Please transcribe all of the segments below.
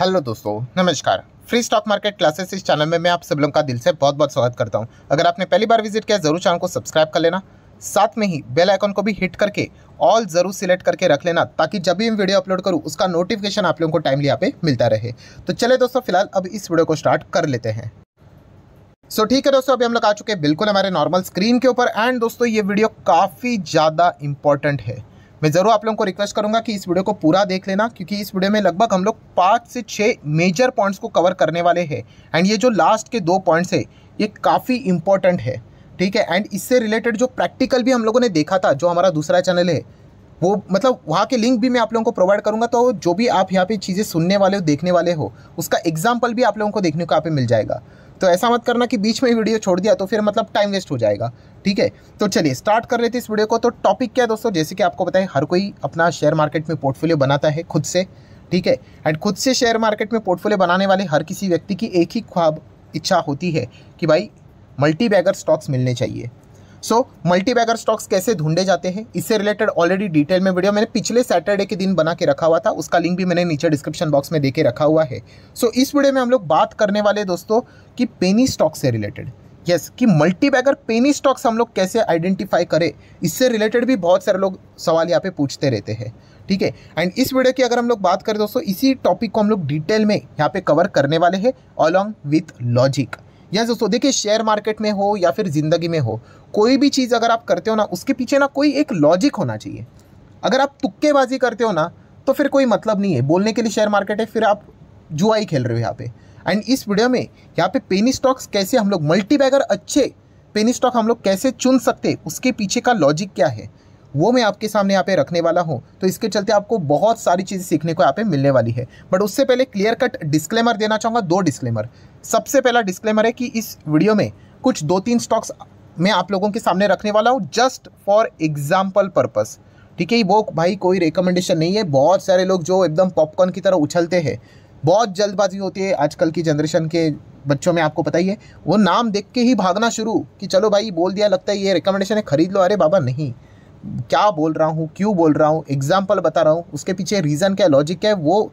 hello दोस्तों नमस्कार free stock market classes इस चैनल में मैं आप सब लोगों का दिल से बहुत बहुत स्वागत करता हूं अगर आपने पहली बार विजिट किया जरूर चैनल को सब्सक्राइब कर लेना साथ में ही बेल आइकन को भी हिट करके ऑल जरूर सिलेक्ट करके रख लेना ताकि जब भी मैं वीडियो अपलोड करूँ उसका नोटिफिकेशन आप लोगों को टाइमली यहाँ पे मिलता रहे तो चले दोस्तों फिलहाल अब इस वीडियो को स्टार्ट कर लेते हैं सो so, ठीक है दोस्तों अभी हम लोग आ चुके हैं बिल्कुल हमारे नॉर्मल स्क्रीन के ऊपर एंड दोस्तों ये वीडियो काफ़ी ज़्यादा इंपॉर्टेंट है मैं ज़रूर आप लोगों को रिक्वेस्ट करूँगा कि इस वीडियो को पूरा देख लेना क्योंकि इस वीडियो में लगभग हम लोग पाँच से छः मेजर पॉइंट्स को कवर करने वाले हैं एंड ये जो लास्ट के दो पॉइंट्स है ये काफ़ी इंपॉर्टेंट है ठीक है एंड इससे रिलेटेड जो प्रैक्टिकल भी हम लोगों ने देखा था जो हमारा दूसरा चैनल है वो मतलब वहाँ के लिंक भी मैं आप लोगों को प्रोवाइड करूँगा तो जो भी आप यहाँ पे चीज़ें सुनने वाले हो देखने वाले हो उसका एग्जाम्पल भी आप लोगों को देखने को यहाँ पे मिल जाएगा तो ऐसा मत करना कि बीच में वीडियो छोड़ दिया तो फिर मतलब टाइम वेस्ट हो जाएगा ठीक है तो चलिए स्टार्ट कर लेते हैं इस वीडियो को तो टॉपिक क्या है दोस्तों जैसे कि आपको बताएं हर कोई अपना शेयर मार्केट में पोर्टफोलियो बनाता है खुद से ठीक है एंड खुद से शेयर मार्केट में पोर्टफोलियो बनाने वाले हर किसी व्यक्ति की एक ही ख्वाब इच्छा होती है कि भाई मल्टी बैगर स्टॉक्स मिलने चाहिए सो मल्टी बैगर स्टॉक्स कैसे ढूंढे जाते हैं इससे रिलेटेड ऑलरेडी डिटेल में वीडियो मैंने पिछले सैटरडे के दिन बना के रखा हुआ था उसका लिंक भी मैंने नीचे डिस्क्रिप्शन बॉक्स में देके रखा हुआ है सो so, इस वीडियो में हम लोग बात करने वाले दोस्तों कि पेनी स्टॉक से रिलेटेड यस yes, कि मल्टी बैगर पेनी स्टॉक्स हम लोग कैसे आइडेंटिफाई करें इससे रिलेटेड भी बहुत सारे लोग सवाल यहाँ पे पूछते रहते हैं ठीक है एंड इस वीडियो की अगर हम लोग बात करें दोस्तों इसी टॉपिक को हम लोग डिटेल में यहाँ पे कवर करने वाले हैं अलॉन्ग विथ लॉजिक या दोस्तों देखिए शेयर मार्केट में हो या फिर ज़िंदगी में हो कोई भी चीज़ अगर आप करते हो ना उसके पीछे ना कोई एक लॉजिक होना चाहिए अगर आप तुक्केबाजी करते हो ना तो फिर कोई मतलब नहीं है बोलने के लिए शेयर मार्केट है फिर आप जुआ ही खेल रहे हो यहाँ पे एंड इस वीडियो में यहाँ पे पेनी स्टॉक्स कैसे हम लोग मल्टी बैगर अच्छे पेनी स्टॉक हम लोग कैसे चुन सकते उसके पीछे का लॉजिक क्या है वो मैं आपके सामने यहाँ पे रखने वाला हूँ तो इसके चलते आपको बहुत सारी चीज़ें सीखने को यहाँ पे मिलने वाली है बट उससे पहले क्लियर कट डिस्क्लेमर देना चाहूँगा दो डिस्क्लेमर सबसे पहला डिस्क्लेमर है कि इस वीडियो में कुछ दो तीन स्टॉक्स मैं आप लोगों के सामने रखने वाला हूँ जस्ट फॉर एग्जाम्पल पर्पज़ ठीक है वो भाई कोई रिकमेंडेशन नहीं है बहुत सारे लोग जो एकदम पॉपकॉर्न की तरह उछलते हैं बहुत जल्दबाजी होती है आजकल की जनरेशन के बच्चों में आपको पता ही है वो नाम देख के ही भागना शुरू कि चलो भाई बोल दिया लगता है ये रिकमेंडेशन है खरीद लो अरे बाबा नहीं क्या बोल रहा हूँ क्यों बोल रहा हूँ एग्जाम्पल बता रहा हूँ उसके पीछे रीज़न क्या लॉजिक क्या है वो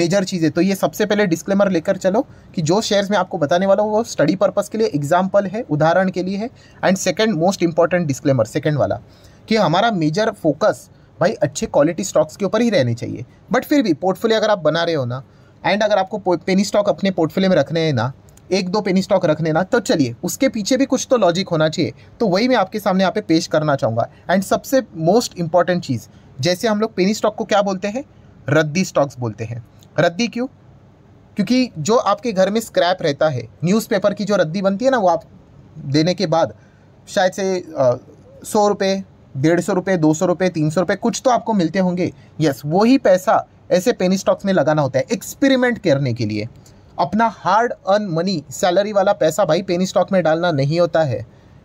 मेजर चीज़ है तो ये सबसे पहले डिस्क्लेमर लेकर चलो कि जो शेयर्स मैं आपको बताने वाला हूँ वो स्टडी पर्पज़ के लिए एग्जाम्पल है उदाहरण के लिए है and second most important disclaimer second वाला कि हमारा मेजर फोकस भाई अच्छे क्वालिटी स्टॉक्स के ऊपर ही रहने चाहिए बट फिर भी पोर्टफोलियो अगर आप बना रहे हो ना एंड अगर आपको पेनी स्टॉक अपने पोर्टफोलियो में रखने हैं ना एक दो पेनी स्टॉक रख लेना तो चलिए उसके पीछे भी कुछ तो लॉजिक होना चाहिए तो वही मैं आपके सामने यहाँ पे पेश करना चाहूँगा एंड सबसे मोस्ट इंपॉर्टेंट चीज़ जैसे हम लोग पेनी स्टॉक को क्या बोलते हैं रद्दी स्टॉक्स बोलते हैं रद्दी क्यों क्योंकि जो आपके घर में स्क्रैप रहता है न्यूज़पेपर की जो रद्दी बनती है ना वो आप देने के बाद शायद से सौ रुपये डेढ़ सौ रुपये दो सौ रुपये तीन सौ रुपये कुछ तो आपको मिलते होंगे यस वही पैसा ऐसे पेनी स्टॉक्स में लगाना होता है एक्सपेरिमेंट करने के लिए अपना हार्ड अर्न मनी सैलरी वाला पैसा भाई पेनी स्टॉक में डालना नहीं होता है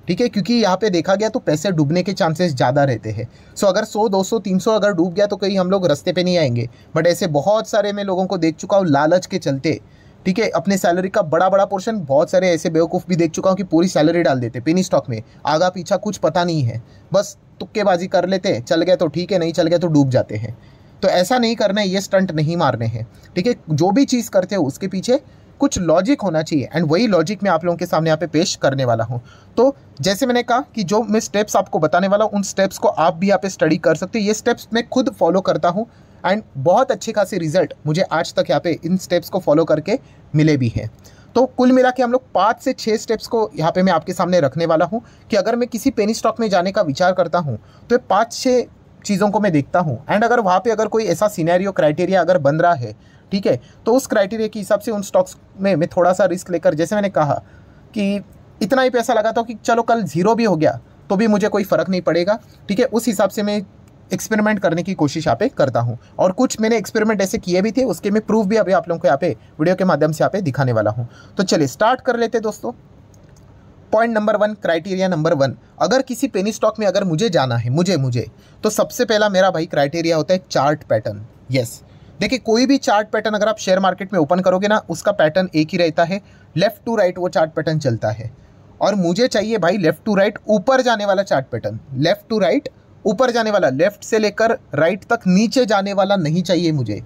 ठीक है क्योंकि यहाँ पे देखा गया तो पैसे डूबने के चांसेस ज़्यादा रहते हैं सो अगर 100, 200, 300 अगर डूब गया तो कहीं हम लोग रस्ते पे नहीं आएंगे बट ऐसे बहुत सारे मैं लोगों को देख चुका हूँ लालच के चलते ठीक है अपने सैलरी का बड़ा बड़ा पोर्शन बहुत सारे ऐसे बेवकूफ़ भी देख चुका हूँ कि पूरी सैलरी डाल देते पेनी स्टॉक में आगा पीछा कुछ पता नहीं है बस तुक्केबाजी कर लेते चल गया तो ठीक है नहीं चल गया तो डूब जाते हैं तो ऐसा नहीं करना है ये स्टंट नहीं मारने हैं ठीक है जो भी चीज़ करते हो उसके पीछे कुछ लॉजिक होना चाहिए एंड वही लॉजिक मैं आप लोगों के सामने यहाँ पे पेश करने वाला हूँ तो जैसे मैंने कहा कि जो मैं स्टेप्स आपको बताने वाला हूँ उन स्टेप्स को आप भी यहाँ पे स्टडी कर सकते हो ये स्टेप्स मैं खुद फॉलो करता हूँ एंड बहुत अच्छे खासे रिजल्ट मुझे आज तक यहाँ पे इन स्टेप्स को फॉलो करके मिले भी हैं तो कुल मिला के हम लोग पाँच से छः स्टेप्स को यहाँ पे मैं आपके सामने रखने वाला हूँ कि अगर मैं किसी पेनी स्टॉक में जाने का विचार करता हूँ तो ये पाँच छः चीज़ों को मैं देखता हूँ एंड अगर वहाँ पे अगर कोई ऐसा सीनैरियो क्राइटेरिया अगर बन रहा है ठीक है तो उस क्राइटेरिया के हिसाब से उन स्टॉक्स में मैं थोड़ा सा रिस्क लेकर जैसे मैंने कहा कि इतना ही पैसा लगाता हूँ कि चलो कल ज़ीरो भी हो गया तो भी मुझे कोई फ़र्क नहीं पड़ेगा ठीक है उस हिसाब से मैं एक्सपेरिमेंट करने की कोशिश यहाँ पे करता हूँ और कुछ मैंने एक्सपेरिमेंट ऐसे किए भी थे उसके मैं प्रूफ भी अभी आप लोगों को यहाँ पे वीडियो के माध्यम से यहाँ पे दिखाने वाला हूँ तो चलिए स्टार्ट कर लेते दोस्तों point number one criteria number one अगर किसी पेनी स्टॉक में अगर मुझे जाना है मुझे मुझे तो सबसे पहला मेरा भाई क्राइटेरिया होता है चार्ट पैटर्न यस देखिए कोई भी चार्ट पैटर्न अगर आप शेयर मार्केट में ओपन करोगे ना उसका पैटर्न एक ही रहता है लेफ्ट टू राइट वो चार्ट पैटर्न चलता है और मुझे चाहिए भाई लेफ्ट टू राइट ऊपर जाने वाला chart pattern left to right ऊपर जाने वाला लेफ्ट से लेकर राइट तक नीचे जाने वाला नहीं चाहिए मुझे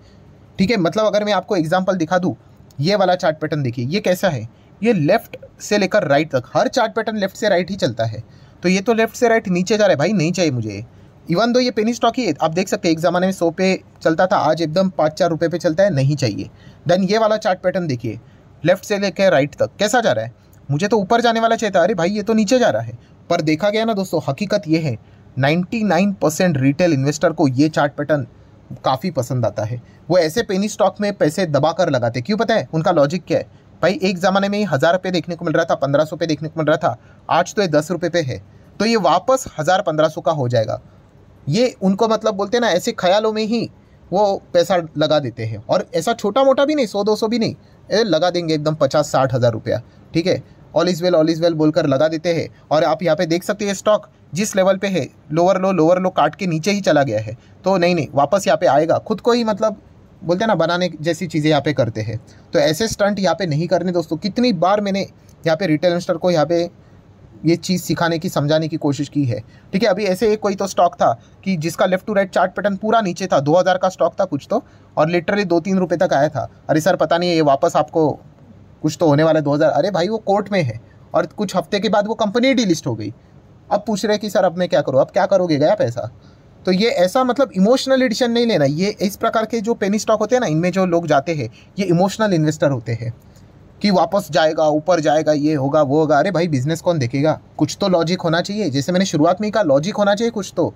ठीक है मतलब अगर मैं आपको एग्जाम्पल दिखा दूँ ये वाला चार्ट पैटर्न देखिए ये कैसा है ये लेफ्ट से लेकर राइट तक हर चार्ट पैटर्न लेफ्ट से राइट ही चलता है तो ये तो लेफ्ट से राइट नीचे जा रहा है भाई नहीं चाहिए मुझे इवन दो ये पेनी स्टॉक ही आप देख सकते हैं एक ज़माने में सौ पे चलता था आज एकदम पाँच चार रुपये पे चलता है नहीं चाहिए देन ये वाला चार्ट पैटर्न देखिए लेफ्ट से लेकर राइट तक कैसा जा रहा है मुझे तो ऊपर जाने वाला चाहिए था अरे भाई ये तो नीचे जा रहा है पर देखा गया ना दोस्तों हकीकत ये है 99 परसेंट रिटेल इन्वेस्टर को ये चार्ट पैटर्न काफ़ी पसंद आता है वो ऐसे पेनी स्टॉक में पैसे दबा कर लगाते क्यों पता है उनका लॉजिक क्या है भाई एक ज़माने में हज़ार रुपये देखने को मिल रहा था पंद्रह सौ पे देखने को मिल रहा था आज तो ये दस रुपये पे है तो ये वापस हज़ार पंद्रह सौ का हो जाएगा ये उनको मतलब बोलते हैं ना ऐसे ख्यालों में ही वो पैसा लगा देते हैं और ऐसा छोटा मोटा भी नहीं सौ दो सौ भी नहीं ऐसे लगा देंगे एकदम पचास साठ हज़ार रुपया ठीक है all is well all is well बोलकर लगा देते हैं और आप यहाँ पे देख सकते हैं स्टॉक जिस लेवल पे है लोअर लो लोअर लो काट के नीचे ही चला गया है तो नहीं नहीं वापस यहाँ पे आएगा खुद को ही मतलब बोलते हैं ना बनाने जैसी चीज़ें यहाँ पे करते हैं तो ऐसे स्टंट यहाँ पे नहीं करने दोस्तों कितनी बार मैंने यहाँ पे रिटेल इन्वेस्टर को यहाँ पे ये चीज़ सिखाने की समझाने की कोशिश की है ठीक है अभी ऐसे एक कोई तो स्टॉक था कि जिसका left to right chart pattern पूरा नीचे था दो का स्टॉक था कुछ तो और लिटरली दो तीन रुपये तक आया था अरे सर पता नहीं ये वापस आपको कुछ तो होने वाला है दो अरे भाई वो कोर्ट में है और कुछ हफ्ते के बाद वो कंपनी डिलिस्ट हो गई अब पूछ रहे कि सर अब मैं क्या करूँ अब क्या करोगे गया पैसा तो ये ऐसा मतलब इमोशनल एडिशन नहीं लेना ये इस प्रकार के जो पेनी स्टॉक होते हैं ना इनमें जो लोग जाते हैं ये इमोशनल इन्वेस्टर होते हैं कि वापस जाएगा ऊपर जाएगा ये होगा वो होगा अरे भाई बिजनेस कौन देखेगा कुछ तो लॉजिक होना चाहिए जैसे मैंने शुरुआत में ही कहा लॉजिक होना चाहिए कुछ तो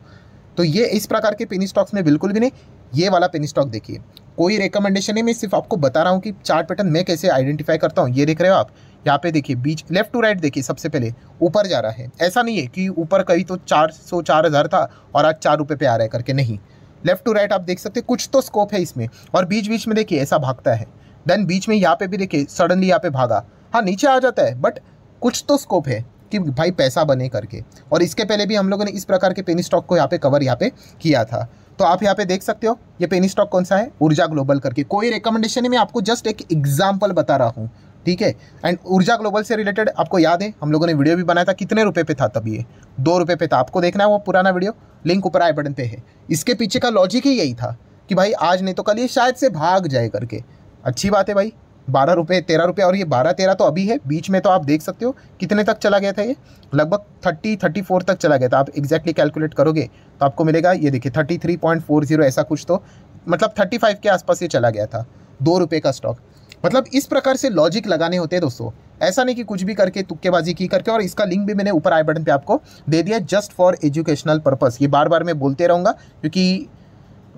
तो ये इस प्रकार के पेनी स्टॉक्स में बिल्कुल भी नहीं ये वाला पेनी स्टॉक देखिए कोई रिकमेंडेशन नहीं मैं सिर्फ आपको बता रहा हूँ कि चार्ट पैटर्न मैं कैसे आइडेंटिफाई करता हूँ ये देख रहे हो आप यहाँ पे देखिए बीच लेफ्ट टू राइट देखिए सबसे पहले ऊपर जा रहा है ऐसा नहीं है कि ऊपर कहीं तो चार सौ चार हज़ार था और आज चार रुपये पे आ रहा है करके नहीं लेफ्ट टू राइट आप देख सकते हैं कुछ तो स्कोप है इसमें और बीच बीच में देखिए ऐसा भागता है देन बीच में यहाँ पे भी देखिए सडनली यहाँ पे भागा हाँ नीचे आ जाता है बट कुछ तो स्कोप है कि भाई पैसा बने करके और इसके पहले भी हम लोगों ने इस प्रकार के पेनी स्टॉक को यहाँ पे कवर यहाँ पे किया था तो आप यहाँ पे देख सकते हो ये पेनी स्टॉक कौन सा है ऊर्जा ग्लोबल करके कोई रिकमेंडेशन नहीं मैं आपको जस्ट एक एग्जाम्पल बता रहा हूँ ठीक है एंड ऊर्जा ग्लोबल से रिलेटेड आपको याद है हम लोगों ने वीडियो भी बनाया था कितने रुपए पे था तब ये दो रुपए पे था आपको देखना है वो पुराना वीडियो लिंक ऊपर आई बटन पे है इसके पीछे का लॉजिक ही यही था कि भाई आज नहीं तो कल ये शायद से भाग जाए करके अच्छी बात है भाई बारह रुपये तेरह रुपये और ये बारह तेरह तो अभी है बीच में तो आप देख सकते हो कितने तक चला गया था ये लगभग थर्टी थर्टी फोर तक चला गया था आप एग्जैक्टली कैलकुलेट करोगे तो आपको मिलेगा ये देखिए thirty three point four zero ऐसा कुछ तो मतलब थर्टी फाइव के आसपास ये चला गया था दो रुपये का स्टॉक मतलब इस प्रकार से लॉजिक लगाने होते हैं दोस्तों ऐसा नहीं कि कुछ भी करके तुक्केबाजी की करके और इसका लिंक भी मैंने ऊपर आई बटन पे आपको दे दिया जस्ट फॉर एजुकेशनल पर्पज़ ये बार बार मैं बोलते रहूँगा क्योंकि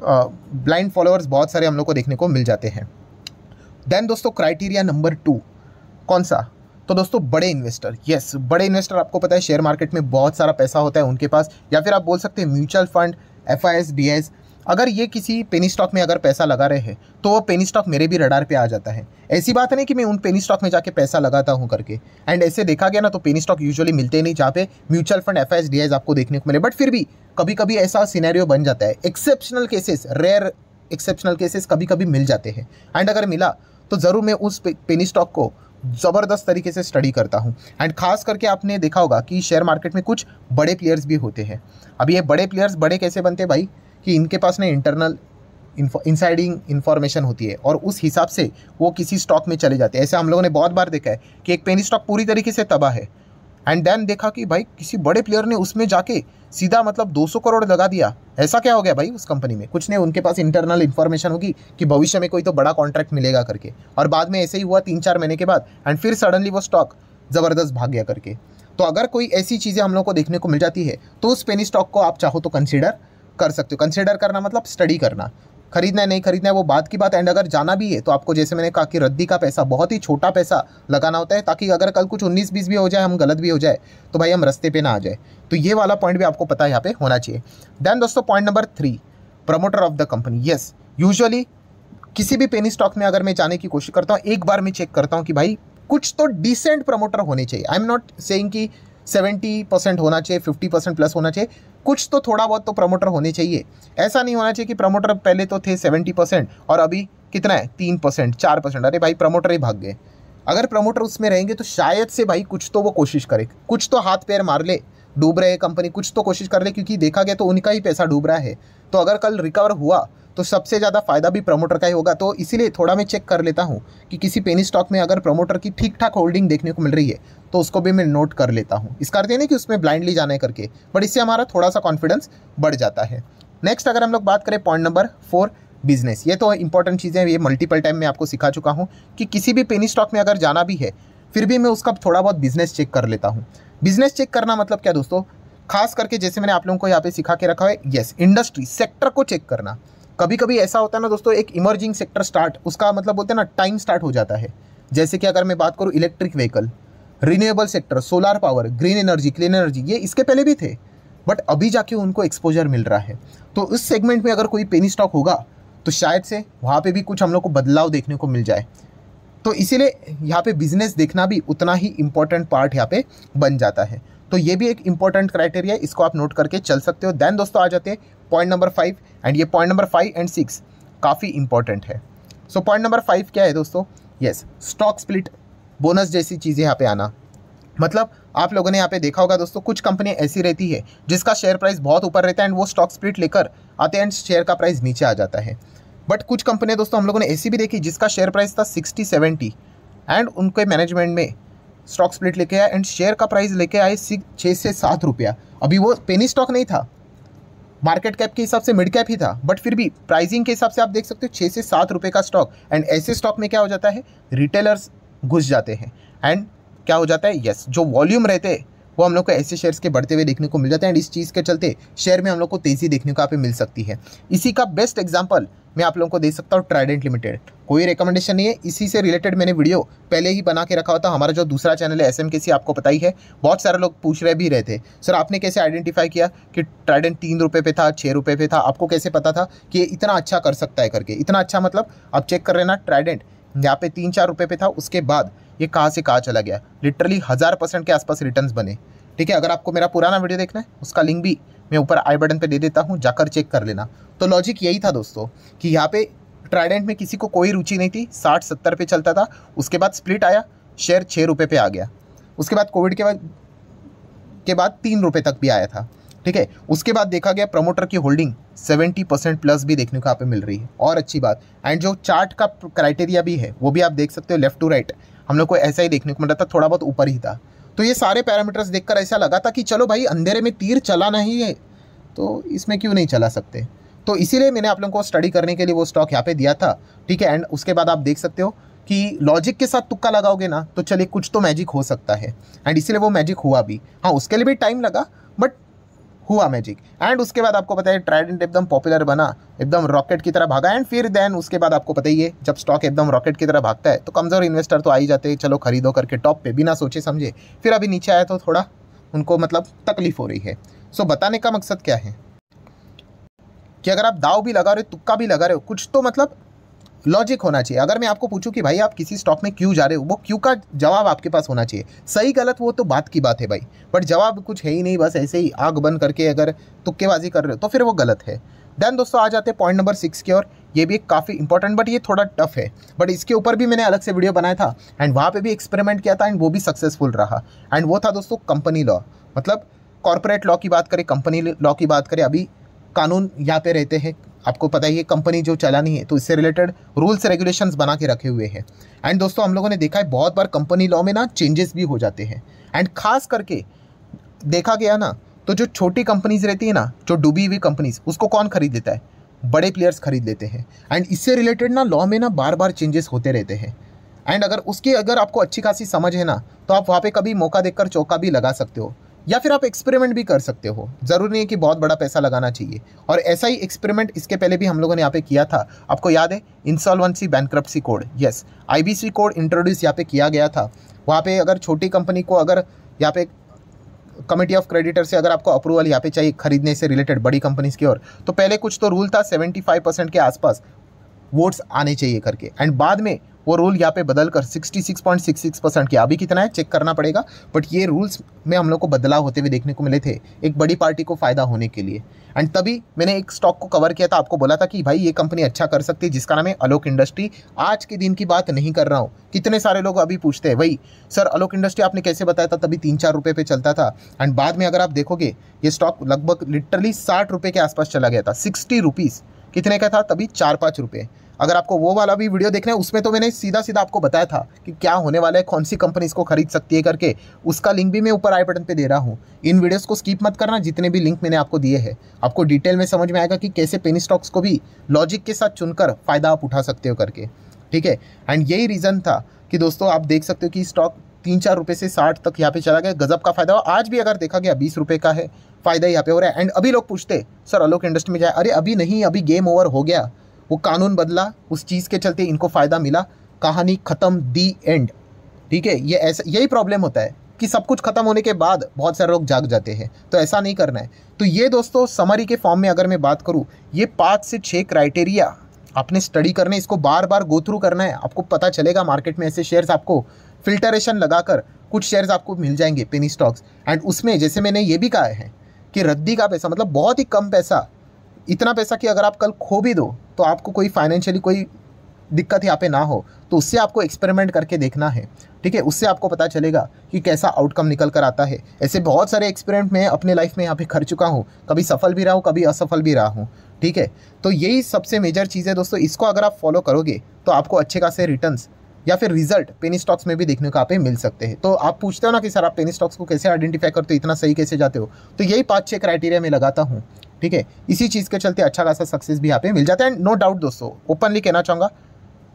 ब्लाइंड फॉलोअर्स बहुत सारे हम लोग को देखने को मिल जाते हैं देन दोस्तों क्राइटेरिया नंबर टू कौन सा तो दोस्तों बड़े इन्वेस्टर यस बड़े इन्वेस्टर आपको पता है शेयर मार्केट में बहुत सारा पैसा होता है उनके पास या फिर आप बोल सकते हैं mutual fund F I S D S अगर ये किसी पेनी स्टॉक में अगर पैसा लगा रहे हैं तो वो पेनी स्टॉक मेरे भी रडार पे आ जाता है ऐसी बात नहीं कि मैं उन पेनी स्टॉक में जाके पैसा लगाता हूँ करके एंड ऐसे देखा गया ना तो पेनी स्टॉक यूजुअली मिलते नहीं जहाँ पे म्यूचुअल फंड एफ एस आपको देखने को मिले बट फिर भी कभी कभी ऐसा सीनेरियो बन जाता है exceptional cases rare exceptional cases कभी कभी मिल जाते हैं एंड अगर मिला तो ज़रूर मैं उस पेनी स्टॉक को ज़बरदस्त तरीके से स्टडी करता हूँ एंड खास करके आपने देखा होगा कि शेयर मार्केट में कुछ बड़े प्लेयर्स भी होते हैं अब ये बड़े प्लेयर्स बड़े कैसे बनते भाई कि इनके पास ना इंटरनल इनसाइडिंग इन्फॉर्मेशन होती है और उस हिसाब से वो किसी स्टॉक में चले जाते हैं ऐसे हम लोगों ने बहुत बार देखा है कि एक पेनी स्टॉक पूरी तरीके से तबाह है एंड देन देखा कि भाई किसी बड़े प्लेयर ने उसमें जाके सीधा मतलब 200 करोड़ लगा दिया ऐसा क्या हो गया भाई उस कंपनी में कुछ नहीं उनके पास इंटरनल इन्फॉर्मेशन होगी कि भविष्य में कोई तो बड़ा कॉन्ट्रैक्ट मिलेगा करके और बाद में ऐसे ही हुआ तीन चार महीने के बाद एंड फिर सडनली वो स्टॉक ज़बरदस्त भाग गया करके तो अगर कोई ऐसी चीज़ें हम लोग को देखने को मिल जाती है तो उस पेनी स्टॉक को आप चाहो तो कंसिडर कर सकते हो कंसिडर करना मतलब स्टडी करना खरीदना है नहीं खरीदना है वो बात की बात एंड अगर जाना भी है तो आपको जैसे मैंने कहा कि रद्दी का पैसा बहुत ही छोटा पैसा लगाना होता है ताकि अगर कल कुछ उन्नीस बीस भी हो जाए हम गलत भी हो जाए तो भाई हम रस्ते पे ना आ जाए तो ये वाला पॉइंट भी आपको पता है यहाँ पे होना चाहिए देन दोस्तों point number three promoter of the company yes usually किसी भी पेनी स्टॉक में अगर मैं जाने की कोशिश करता हूँ एक बार मैं चेक करता हूँ कि भाई कुछ तो डिसेंट प्रमोटर होने चाहिए आई एम नॉट सेइंग कि सेवेंटी परसेंट होना चाहिए फिफ्टी परसेंट प्लस होना चाहिए कुछ तो थोड़ा बहुत तो प्रमोटर होने चाहिए ऐसा नहीं होना चाहिए कि प्रमोटर पहले तो थे सेवेंटी परसेंट और अभी कितना है तीन परसेंट चार परसेंट अरे भाई प्रमोटर ही भाग गए अगर प्रमोटर उसमें रहेंगे तो शायद से भाई कुछ तो वो कोशिश करे कुछ तो हाथ पैर मार ले डूब रहे कंपनी कुछ तो कोशिश कर ले क्योंकि देखा गया तो उनका ही पैसा डूब रहा है तो अगर कल रिकवर हुआ तो सबसे ज़्यादा फ़ायदा भी प्रमोटर का ही होगा तो इसीलिए थोड़ा मैं चेक कर लेता हूँ कि किसी पेनी स्टॉक में अगर प्रमोटर की ठीक ठाक होल्डिंग देखने को मिल रही है तो उसको भी मैं नोट कर लेता हूँ इसका अर्थ ये नहीं कि उसमें ब्लाइंडली जाने करके बट इससे हमारा थोड़ा सा कॉन्फिडेंस बढ़ जाता है नेक्स्ट अगर हम लोग बात करें पॉइंट नंबर फोर बिजनेस ये तो इंपॉर्टेंट चीज़ें ये मल्टीपल टाइम मैं आपको सिखा चुका हूँ कि किसी भी पेनी स्टॉक में अगर जाना भी है फिर भी मैं उसका थोड़ा बहुत बिजनेस चेक कर लेता हूँ बिजनेस चेक करना मतलब क्या दोस्तों खास करके जैसे मैंने आप लोगों को यहाँ पे सिखा के रखा है येस इंडस्ट्री सेक्टर को चेक करना कभी कभी ऐसा होता है ना दोस्तों एक इमर्जिंग सेक्टर स्टार्ट उसका मतलब बोलते हैं ना टाइम स्टार्ट हो जाता है जैसे कि अगर मैं बात करूँ electric vehicle renewable sector solar power green energy clean energy ये इसके पहले भी थे बट अभी जाके उनको एक्सपोजर मिल रहा है तो उस सेगमेंट में अगर कोई पेनी स्टॉक होगा तो शायद से वहाँ पे भी कुछ हम लोग को बदलाव देखने को मिल जाए तो इसीलिए यहाँ पे बिजनेस देखना भी उतना ही इम्पोर्टेंट पार्ट यहाँ पे बन जाता है तो ये भी एक इंपॉर्टेंट क्राइटेरिया है इसको आप नोट करके चल सकते हो देन दोस्तों आ जाते हैं पॉइंट नंबर फाइव एंड ये point number five and six काफ़ी इंपॉर्टेंट है सो पॉइंट नंबर फाइव क्या है दोस्तों येस स्टॉक स्प्लिट बोनस जैसी चीज़ें यहाँ पे आना मतलब आप लोगों ने यहाँ पे देखा होगा दोस्तों कुछ कंपनी ऐसी रहती है जिसका शेयर प्राइस बहुत ऊपर रहता है एंड वो स्टॉक स्प्लिट लेकर आते हैं एंड शेयर का प्राइस नीचे आ जाता है बट कुछ कंपनियाँ दोस्तों हम लोगों ने ऐसी भी देखी जिसका शेयर प्राइस था सिक्सटी सेवेंटी एंड उनके मैनेजमेंट में स्टॉक स्प्लिट लेके आए एंड शेयर का प्राइस लेके आए सिक्स छः से सात रुपया अभी वो पेनी स्टॉक नहीं था मार्केट कैप के हिसाब से मिड कैप ही था बट फिर भी प्राइसिंग के हिसाब से आप देख सकते हो छः से सात रुपये का स्टॉक एंड ऐसे स्टॉक में क्या हो जाता है रिटेलर्स घुस जाते हैं एंड क्या हो जाता है यस yes, जो वॉल्यूम रहते हैं वो हम लोग को ऐसे शेयर्स के बढ़ते हुए देखने को मिल जाते हैं एंड इस चीज़ के चलते शेयर में हम लोग को तेज़ी देखने को आप मिल सकती है इसी का बेस्ट एग्जाम्पल मैं आप लोगों को दे सकता हूँ ट्राइडेंट लिमिटेड कोई रिकमेंडेशन नहीं है इसी से रिलेटेड मैंने वीडियो पहले ही बना के रखा होता हमारा जो दूसरा चैनल है एस एम के सी आपको पता ही है बहुत सारे लोग पूछ रहे भी रहे थे सर आपने कैसे आइडेंटिफाई किया कि ट्राइडेंट तीन रुपये पे था छः रुपये पे था आपको कैसे पता था कि ये इतना अच्छा कर सकता है करके इतना अच्छा मतलब आप चेक कर रहे ना ट्राइडेंट यहाँ पे तीन चार रुपये पे था उसके बाद ये कहाँ से कहाँ चला गया लिटरली हज़ार परसेंट के आसपास रिटर्न्स बने ठीक है अगर आपको मेरा पुराना वीडियो देखना है उसका लिंक भी मैं ऊपर आई बटन पे दे देता हूँ जाकर चेक कर लेना तो लॉजिक यही था दोस्तों कि यहाँ पे ट्राइडेंट में किसी को कोई रुचि नहीं थी साठ सत्तर पे चलता था उसके बाद स्प्लिट आया शेयर छः रुपये पे आ गया उसके बाद कोविड के बाद के बाद तीन रुपये तक भी आया था ठीक है उसके बाद देखा गया प्रमोटर की होल्डिंग 70 परसेंट प्लस भी देखने को यहाँ पे मिल रही है और अच्छी बात एंड जो चार्ट का क्राइटेरिया भी है वो भी आप देख सकते हो लेफ्ट टू राइट हम लोग को ऐसा ही देखने को मिल रहा था थोड़ा बहुत ऊपर ही था तो ये सारे पैरामीटर्स देखकर ऐसा लगा था कि चलो भाई अंधेरे में तीर चला नहीं है तो इसमें क्यों नहीं चला सकते तो इसीलिए मैंने आप लोगों को स्टडी करने के लिए वो स्टॉक यहाँ पे दिया था ठीक है एंड उसके बाद आप देख सकते हो कि लॉजिक के साथ तुक्का लगाओगे ना तो चलिए कुछ तो मैजिक हो सकता है एंड इसीलिए वो मैजिक हुआ भी हाँ उसके लिए भी टाइम लगा बट हुआ मैजिक एंड उसके बाद आपको पता है ट्राइडेंट एकदम पॉपुलर बना एकदम रॉकेट की तरह भागा एंड फिर देन उसके बाद आपको पता ही है जब स्टॉक एकदम रॉकेट की तरह भागता है तो कमज़ोर इन्वेस्टर तो आ ही जाते हैं चलो खरीदो करके टॉप पे बिना सोचे समझे फिर अभी नीचे आया तो थोड़ा उनको मतलब तकलीफ हो रही है सो बताने का मकसद क्या है कि अगर आप दाव भी लगा रहे हो तुक्का भी लगा रहे हो कुछ तो मतलब लॉजिक होना चाहिए अगर मैं आपको पूछूं कि भाई आप किसी स्टॉक में क्यों जा रहे हो वो क्यों का जवाब आपके पास होना चाहिए सही गलत वो तो बात की बात है भाई बट जवाब कुछ है ही नहीं बस ऐसे ही आग बंद करके अगर तुक्केबाजी कर रहे हो तो फिर वो गलत है देन दोस्तों आ जाते हैं पॉइंट नंबर सिक्स की ओर ये भी एक काफ़ी इंपॉर्टेंट बट ये थोड़ा टफ है बट इसके ऊपर भी मैंने अलग से वीडियो बनाया था एंड वहाँ पे भी एक्सपेरिमेंट किया था एंड वो भी सक्सेसफुल रहा एंड वो था दोस्तों कंपनी लॉ मतलब कॉरपोरेट लॉ की बात करें कंपनी लॉ की बात करें अभी कानून यहाँ पे रहते हैं आपको पता ही है कंपनी जो चलानी है तो इससे रिलेटेड रूल्स रेगुलेशंस बना के रखे हुए हैं एंड दोस्तों हम लोगों ने देखा है बहुत बार कंपनी लॉ में ना चेंजेस भी हो जाते हैं एंड खास करके देखा गया ना तो जो छोटी कंपनीज रहती है ना जो डूबी हुई कंपनीज उसको कौन खरीद लेता है बड़े प्लेयर्स खरीद लेते हैं एंड इससे रिलेटेड ना लॉ में ना बार बार चेंजेस होते रहते हैं एंड अगर उसकी अगर आपको अच्छी खासी समझ है ना तो आप वहाँ पे कभी मौका देखकर चौका भी लगा सकते हो या फिर आप एक्सपेरिमेंट भी कर सकते हो ज़रूरी नहीं है कि बहुत बड़ा पैसा लगाना चाहिए और ऐसा ही एक्सपेरिमेंट इसके पहले भी हम लोगों ने यहाँ पे किया था आपको याद है insolvency bankruptcy code yes IBC code introduce यहाँ पे किया गया था वहाँ पे अगर छोटी कंपनी को अगर यहाँ पे कमिटी ऑफ क्रेडिटर से अगर आपको अप्रूवल यहाँ पे चाहिए खरीदने से रिलेटेड बड़ी कंपनीज की ओर तो पहले कुछ तो रूल था सेवेंटी परसेंट के आसपास वोट्स आने चाहिए करके एंड बाद में वो रूल यहाँ पे बदल कर 66.66 परसेंट किया अभी कितना है चेक करना पड़ेगा बट ये रूल्स में हम लोग को बदलाव होते हुए देखने को मिले थे एक बड़ी पार्टी को फ़ायदा होने के लिए एंड तभी मैंने एक स्टॉक को कवर किया था आपको बोला था कि भाई ये कंपनी अच्छा कर सकती है जिसका नाम है अलोक इंडस्ट्री आज के दिन की बात नहीं कर रहा हूँ कितने सारे लोग अभी पूछते हैं भाई सर अलोक इंडस्ट्री आपने कैसे बताया था तभी तीन चार रुपये पे चलता था एंड बाद में अगर आप देखोगे ये स्टॉक लगभग लिटरली साठ रुपये के आसपास चला गया था सिक्सटी रुपीज़ कितने का था तभी चार पाँच रुपये अगर आपको वो वाला भी वीडियो देखना है उसमें तो मैंने सीधा सीधा आपको बताया था कि क्या होने वाला है कौन सी कंपनी इसको खरीद सकती है करके उसका लिंक भी मैं ऊपर आई बटन पे दे रहा हूँ इन वीडियोस को स्किप मत करना जितने भी लिंक मैंने आपको दिए हैं आपको डिटेल में समझ में आएगा कि कैसे पेनी स्टॉक्स को भी लॉजिक के साथ चुनकर फ़ायदा आप उठा सकते हो करके ठीक है एंड यही रीज़न था कि दोस्तों आप देख सकते हो कि स्टॉक तीन चार रुपये से साठ तक यहाँ पे चला गया गजब का फायदा हो आज भी अगर देखा गया बीस रुपये का है फायदा यहाँ पे हो रहा है एंड अभी लोग पूछते सर अलोक इंडस्ट्री में जाए अरे अभी नहीं अभी गेम ओवर हो गया वो कानून बदला उस चीज़ के चलते इनको फ़ायदा मिला कहानी ख़त्म दी एंड ठीक है ये ऐसा यही प्रॉब्लम होता है कि सब कुछ खत्म होने के बाद बहुत सारे लोग जाग जाते हैं तो ऐसा नहीं करना है तो ये दोस्तों समरी के फॉर्म में अगर मैं बात करूँ ये पाँच से छः क्राइटेरिया आपने स्टडी करने इसको बार बार गो थ्रू करना है आपको पता चलेगा मार्केट में ऐसे शेयर्स आपको फिल्टरेशन लगाकर कुछ शेयर्स आपको मिल जाएंगे पेनी स्टॉक्स एंड उसमें जैसे मैंने ये भी कहा है कि रद्दी का पैसा मतलब बहुत ही कम पैसा इतना पैसा कि अगर आप कल खो भी दो तो आपको कोई फाइनेंशियली कोई दिक्कत यहाँ पे ना हो तो उससे आपको एक्सपेरिमेंट करके देखना है ठीक है उससे आपको पता चलेगा कि कैसा आउटकम निकल कर आता है ऐसे बहुत सारे एक्सपेरिमेंट मैं अपने लाइफ में यहाँ पे कर चुका हूँ कभी सफल भी रहा हूँ कभी असफल भी रहा हूँ ठीक है तो यही सबसे मेजर चीज़ है दोस्तों इसको अगर आप फॉलो करोगे तो आपको अच्छे खासे रिटर्न या फिर रिजल्ट पेनी स्टॉक्स में भी देखने को आप मिल सकते हैं तो आप पूछते हो ना कि सर आप पेनी स्टॉक्स को कैसे आइडेंटिफाई करते हो इतना सही कैसे जाते हो तो यही पाँच छः क्राइटेरिया मैं लगाता हूँ ठीक है इसी चीज़ के चलते अच्छा खासा सक्सेस भी यहाँ पे मिल जाता है एंड नो डाउट दोस्तों ओपनली कहना चाहूँगा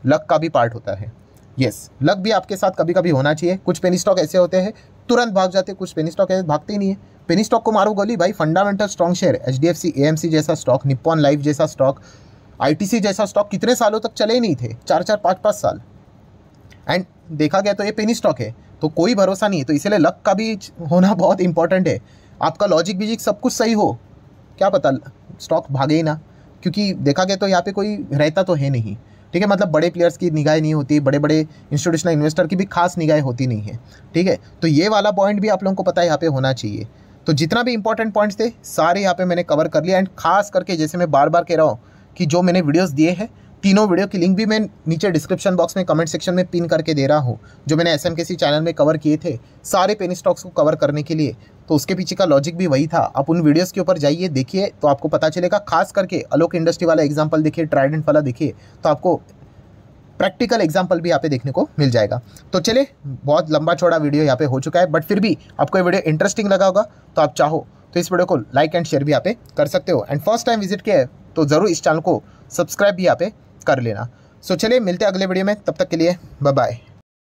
लक का भी पार्ट होता है येस yes, लक भी आपके साथ कभी कभी होना चाहिए कुछ पेनी स्टॉक ऐसे होते हैं तुरंत भाग जाते हैं कुछ पेनी स्टॉक ऐसे भागते ही नहीं है पेनी स्टॉक को मारो गोली भाई fundamental strong share H D F C A M C जैसा स्टॉक निप्पॉन लाइफ जैसा स्टॉक आई टी सी जैसा स्टॉक कितने सालों तक चले ही नहीं थे चार चार पाँच पाँच साल एंड देखा गया तो ये पेनी स्टॉक है तो कोई भरोसा नहीं है तो इसलिए लक का भी होना बहुत इंपॉर्टेंट है आपका लॉजिक विजिक सब कुछ सही हो क्या पता स्टॉक भागे ही ना क्योंकि देखा गया तो यहाँ पे कोई रहता तो है नहीं ठीक है मतलब बड़े प्लेयर्स की निगाहें नहीं होती बड़े बड़े इंस्टीट्यूशनल इन्वेस्टर की भी खास निगाहें होती नहीं है ठीक है तो ये वाला पॉइंट भी आप लोगों को पता है यहाँ पे होना चाहिए तो जितना भी इंपॉर्टेंट पॉइंट्स थे सारे यहाँ पे मैंने कवर कर लिया एंड खास करके जैसे मैं बार बार कह रहा हूँ कि जो मैंने वीडियोज दिए हैं तीनों वीडियो की लिंक भी मैं नीचे डिस्क्रिप्शन बॉक्स में कमेंट सेक्शन में पिन करके दे रहा हूँ जो मैंने एस चैनल में कवर किए थे सारे पेन स्टॉक्स को कवर करने के लिए तो उसके पीछे का लॉजिक भी वही था आप उन वीडियोस के ऊपर जाइए देखिए तो आपको पता चलेगा खास करके अलोक इंडस्ट्री वाला एग्जाम्पल देखिए ट्राइडेंट वाला देखिए तो आपको प्रैक्टिकल एग्जाम्पल भी यहाँ पे देखने को मिल जाएगा तो चले बहुत लंबा चौड़ा वीडियो यहाँ पे हो चुका है बट फिर भी आपको ये वीडियो इंटरेस्टिंग लगा होगा तो आप चाहो तो इस वीडियो को लाइक एंड शेयर भी यहाँ पे कर सकते हो एंड फर्स्ट टाइम विजिट किया है तो ज़रूर इस चैनल को सब्सक्राइब भी यहाँ पे कर लेना सो चलिए मिलते हैं अगले वीडियो में तब तक के लिए बाय